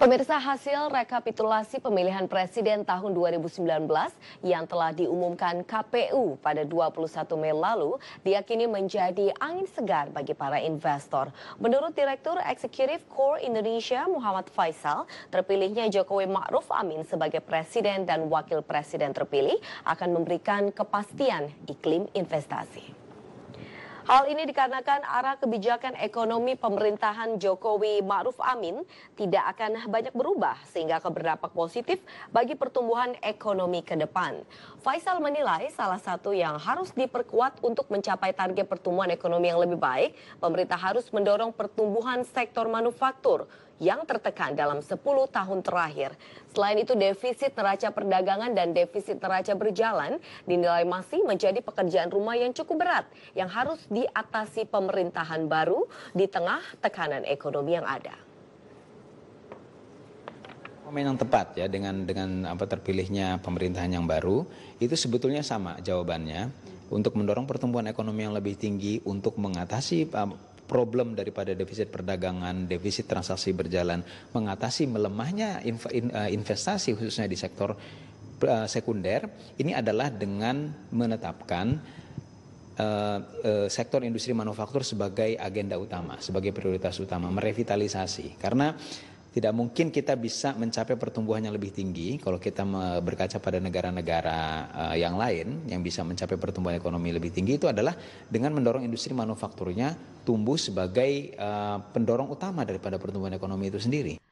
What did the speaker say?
Pemirsa hasil rekapitulasi pemilihan presiden tahun 2019 yang telah diumumkan KPU pada 21 Mei lalu diakini menjadi angin segar bagi para investor. Menurut Direktur Eksekutif Core Indonesia Muhammad Faisal, terpilihnya Jokowi Ma'ruf Amin sebagai presiden dan wakil presiden terpilih akan memberikan kepastian iklim investasi. Hal ini dikarenakan arah kebijakan ekonomi pemerintahan Jokowi Ma'ruf Amin tidak akan banyak berubah sehingga akan berdampak positif bagi pertumbuhan ekonomi ke depan. Faisal menilai salah satu yang harus diperkuat untuk mencapai target pertumbuhan ekonomi yang lebih baik, pemerintah harus mendorong pertumbuhan sektor manufaktur yang tertekan dalam 10 tahun terakhir. Selain itu, defisit neraca perdagangan dan defisit neraca berjalan dinilai masih menjadi pekerjaan rumah yang cukup berat yang harus diatasi pemerintahan baru di tengah tekanan ekonomi yang ada. Momen yang tepat ya dengan dengan apa terpilihnya pemerintahan yang baru itu sebetulnya sama jawabannya untuk mendorong pertumbuhan ekonomi yang lebih tinggi untuk mengatasi um, problem daripada defisit perdagangan, defisit transaksi berjalan, mengatasi melemahnya eh, investasi khususnya di sektor eh, sekunder ini adalah dengan menetapkan eh, sektor industri manufaktur sebagai agenda utama, sebagai prioritas utama, merevitalisasi. Karena tidak mungkin kita bisa mencapai pertumbuhan yang lebih tinggi kalau kita berkaca pada negara-negara eh, yang lain yang bisa mencapai pertumbuhan ekonomi lebih tinggi itu adalah dengan mendorong industri manufakturnya tumbuh sebagai eh, pendorong utama daripada pertumbuhan ekonomi itu sendiri.